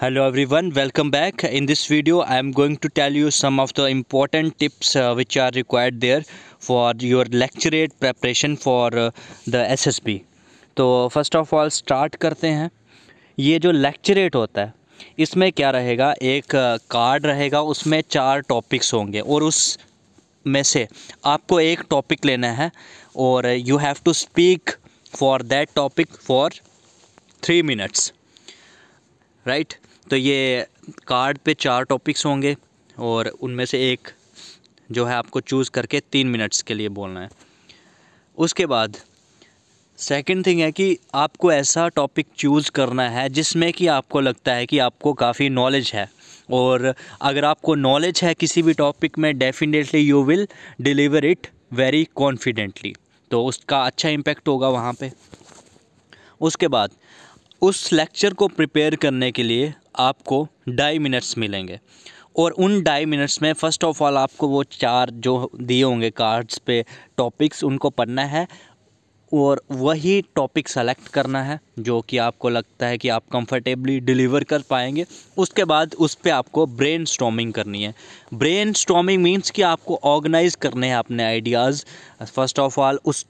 hello everyone welcome back in this video i am going to tell you some of the important tips uh, which are required there for your lecturate preparation for uh, the ssb तो first of all start करते हैं ये जो lecturette होता है इसमें क्या रहेगा एक कार्ड रहेगा उसमें चार टॉपिक्स होंगे और उस में से आपको एक टॉपिक लेना है और you have to speak for that topic for three minutes right तो ये कार्ड पे चार टॉपिक्स होंगे और उनमें से एक जो है आपको चूज़ करके तीन मिनट्स के लिए बोलना है उसके बाद सेकंड थिंग है कि आपको ऐसा टॉपिक चूज़ करना है जिसमें कि आपको लगता है कि आपको काफ़ी नॉलेज है और अगर आपको नॉलेज है किसी भी टॉपिक में definitely you will deliver it very confidently तो उसका अच्छा इम्पेक्ट होगा वहाँ पे उसके बाद उस लेक्चर को प्रिपेयर करने के लिए आपको ढाई मिनट्स मिलेंगे और उन ढाई मिनट्स में फ़र्स्ट ऑफ ऑल आपको वो चार जो दिए होंगे कार्ड्स पे टॉपिक्स उनको पढ़ना है और वही टॉपिक सेलेक्ट करना है जो कि आपको लगता है कि आप कंफर्टेबली डिलीवर कर पाएंगे उसके बाद उस पर आपको ब्रेन स्टॉमिंग करनी है ब्रेन स्टॉमिंग मीन्स कि आपको ऑर्गेनाइज करने हैं अपने आइडियाज़ फ़र्स्ट ऑफ ऑल उस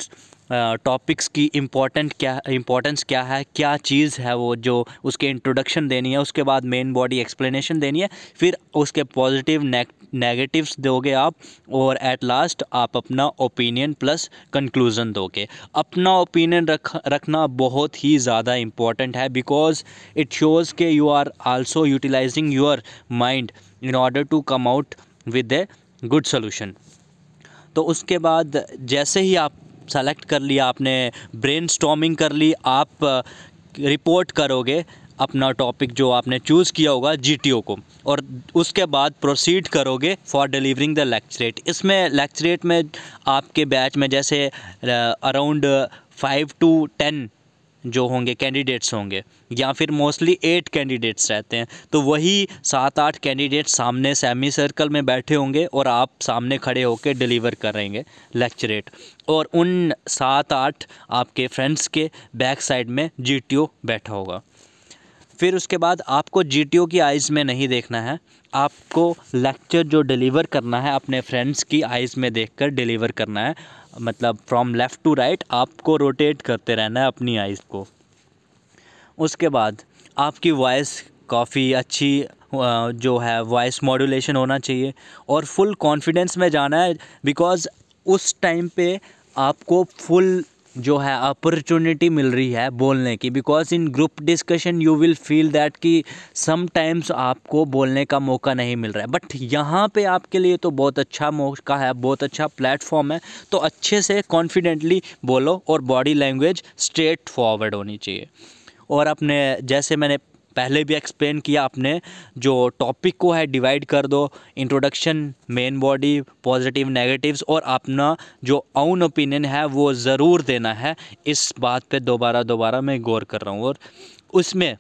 टॉपिक्स की इम्पोर्टेंट क्या इम्पॉर्टेंस क्या है क्या चीज़ है वो जो उसके इंट्रोडक्शन देनी है उसके बाद मेन बॉडी एक्सप्लेनेशन देनी है फिर उसके पॉजिटिव नेगेटिव्स दोगे आप और एट लास्ट आप अपना ओपिनियन प्लस कंक्लूज़न दोगे अपना ओपिनियन रख रखना बहुत ही ज़्यादा इम्पॉर्टेंट है बिकॉज इट शोज़ के you are also utilising your mind in order to come out with a good solution तो उसके बाद जैसे ही आप सेलेक्ट कर लिया आपने ब्रेन कर ली आप रिपोर्ट करोगे अपना टॉपिक जो आपने चूज़ किया होगा जीटीओ को और उसके बाद प्रोसीड करोगे फॉर डिलीवरिंग द लेक्चरेट इसमें लेक्चरेट में आपके बैच में जैसे अराउंड फाइव टू टेन जो होंगे कैंडिडेट्स होंगे या फिर मोस्टली एट कैंडिडेट्स रहते हैं तो वही सात आठ कैंडिडेट सामने सेमी सर्कल में बैठे होंगे और आप सामने खड़े होकर डिलीवर करेंगे लेक्चरेट और उन सात आठ आपके फ्रेंड्स के बैक साइड में जी बैठा होगा फिर उसके बाद आपको जी की आइज़ में नहीं देखना है आपको लेक्चर जो डिलीवर करना है अपने फ्रेंड्स की आइज़ में देखकर डिलीवर करना है मतलब फ्रॉम लेफ़्ट टू राइट आपको रोटेट करते रहना है अपनी आइज़ को उसके बाद आपकी वॉइस काफ़ी अच्छी जो है वॉइस मॉड्यूलेशन होना चाहिए और फुल कॉन्फिडेंस में जाना है बिकॉज़ उस टाइम पे आपको फुल जो है अपॉर्चुनिटी मिल रही है बोलने की because in group discussion you will feel that कि समटाइम्स आपको बोलने का मौका नहीं मिल रहा है बट यहाँ पे आपके लिए तो बहुत अच्छा मौका है बहुत अच्छा प्लेटफॉर्म है तो अच्छे से कॉन्फिडेंटली बोलो और बॉडी लैंग्वेज स्ट्रेट फॉरवर्ड होनी चाहिए और अपने जैसे मैंने पहले भी एक्सप्लेन किया आपने जो टॉपिक को है डिवाइड कर दो introduction main body positive negatives और अपना जो ओन ओपिनियन है वो ज़रूर देना है इस बात पे दोबारा दोबारा मैं गौर कर रहा हूँ और उसमें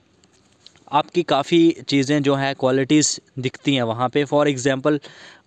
आपकी काफ़ी चीज़ें जो हैं क्वालिटीज़ दिखती हैं वहाँ पे फॉर एग्ज़ाम्पल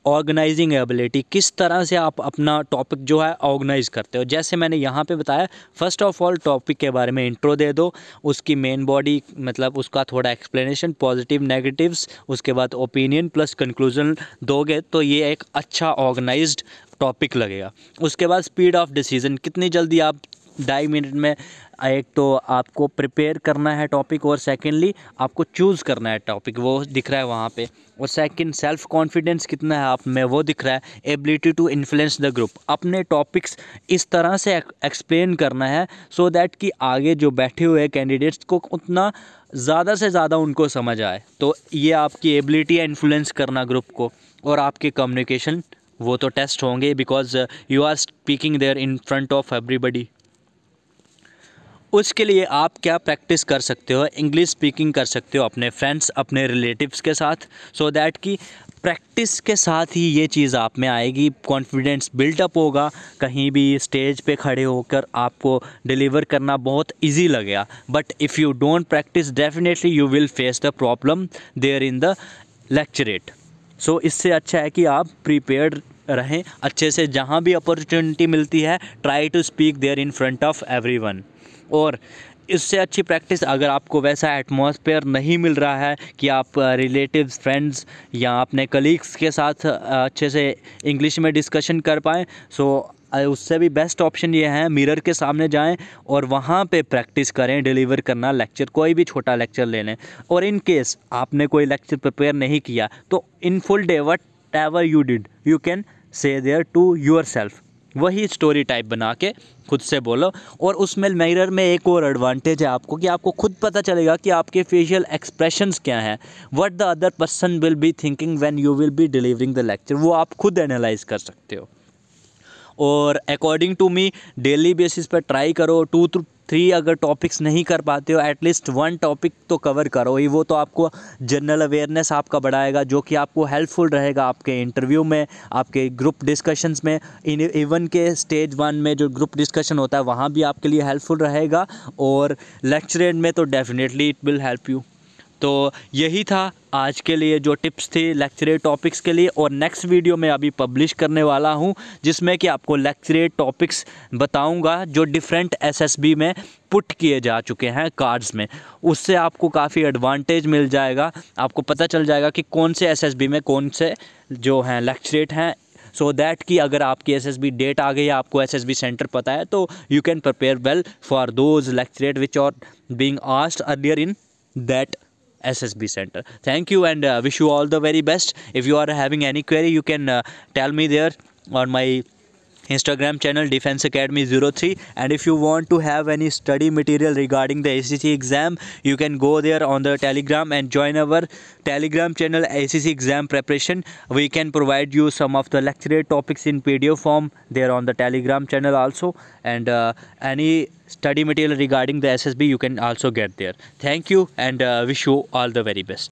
ऑर्गेनाइजिंग एबिलिटी किस तरह से आप अपना टॉपिक जो है ऑर्गेनाइज करते हो जैसे मैंने यहाँ पे बताया फर्स्ट ऑफ ऑल टॉपिक के बारे में इंट्रो दे दो उसकी मेन बॉडी मतलब उसका थोड़ा एक्सप्लेनेशन पॉजिटिव नेगेटिव्स उसके बाद ओपिनियन प्लस कंक्लूजन दोगे तो ये एक अच्छा ऑर्गेनाइज टॉपिक लगेगा उसके बाद स्पीड ऑफ डिसीजन कितनी जल्दी आप ढाई मिनट में एक तो आपको प्रिपेयर करना है टॉपिक और सेकेंडली आपको चूज़ करना है टॉपिक वो दिख रहा है वहाँ पे और सेकेंड सेल्फ कॉन्फिडेंस कितना है आप में वो दिख रहा है ability to influence the group अपने टॉपिक्स इस तरह से एक्सप्लेन करना है सो so दैट कि आगे जो बैठे हुए कैंडिडेट्स को उतना ज़्यादा से ज़्यादा उनको समझ आए तो ये आपकी एबिलिटी है इन्फ्लुएंस करना ग्रुप को और आपके कम्युनिकेशन वो तो टेस्ट होंगे because you are speaking there in front of everybody उसके लिए आप क्या प्रैक्टिस कर सकते हो इंग्लिश स्पीकिंग कर सकते हो अपने फ्रेंड्स अपने रिलेटिव्स के साथ सो so दैट कि प्रैक्टिस के साथ ही ये चीज़ आप में आएगी कॉन्फिडेंस बिल्टअप होगा कहीं भी स्टेज पे खड़े होकर आपको डिलीवर करना बहुत इजी लगेगा but if you don't practice definitely you will face the problem there in the lecturette so इससे अच्छा है कि आप प्रिपेयर रहें अच्छे से जहाँ भी अपॉर्चुनिटी मिलती है try to speak there in front of everyone और इससे अच्छी प्रैक्टिस अगर आपको वैसा एटमॉस्फेयर नहीं मिल रहा है कि आप रिलेटिव्स फ्रेंड्स या अपने कलीग्स के साथ अच्छे से इंग्लिश में डिस्कशन कर पाएँ सो उससे भी बेस्ट ऑप्शन ये है मिरर के सामने जाएं और वहाँ पे प्रैक्टिस करें डिलीवर करना लेक्चर कोई भी छोटा लेक्चर ले लें और इन केस आपने कोई लेक्चर प्रिपेयर नहीं किया तो in full day whatever you did you can say there to yourself वही स्टोरी टाइप बना के खुद से बोलो और उसमें मिरर में एक और एडवांटेज है आपको कि आपको खुद पता चलेगा कि आपके फेशियल एक्सप्रेशंस क्या हैं what the other person will be thinking when you will be delivering the lecture वो आप खुद एनालाइज कर सकते हो और according to me daily basis पर ट्राई करो टू टू थ्री अगर टॉपिक्स नहीं कर पाते हो एटलीस्ट वन टॉपिक तो कवर करो ही वो तो आपको जनरल अवेयरनेस आपका बढ़ाएगा जो कि आपको हेल्पफुल रहेगा आपके इंटरव्यू में आपके ग्रुप डिस्कशंस में इन इवन के स्टेज वन में जो ग्रुप डिस्कशन होता है वहाँ भी आपके लिए हेल्पफुल रहेगा और लेक्चर में तो definitely it will help you तो यही था आज के लिए जो टिप्स थी लेक्चरेट टॉपिक्स के लिए और नेक्स्ट वीडियो में अभी पब्लिश करने वाला हूँ जिसमें कि आपको लेक्चरेट टॉपिक्स बताऊँगा जो डिफरेंट एसएसबी में पुट किए जा चुके हैं कार्ड्स में उससे आपको काफ़ी एडवांटेज मिल जाएगा आपको पता चल जाएगा कि कौन से एसएसबी में कौन से जो हैं लेक्चरेट हैं सो so दैट कि अगर आपकी एस एस बी डेट आ गई आपको एस एस बी सेंटर पता है तो you can prepare well for those lecturette which are being asked here in that SSB Center. Thank you and uh, wish you all the very best. If you are having any query, you can uh, tell me there on my Instagram channel Defense Academy 03 and if you want to have any study material regarding the ACC exam you can go there on the telegram and join our telegram channel ACC exam preparation we can provide you some of the lecture topics in PDF form there on the telegram channel also and uh, any study material regarding the SSB you can also get there thank you and uh, wish you all the very best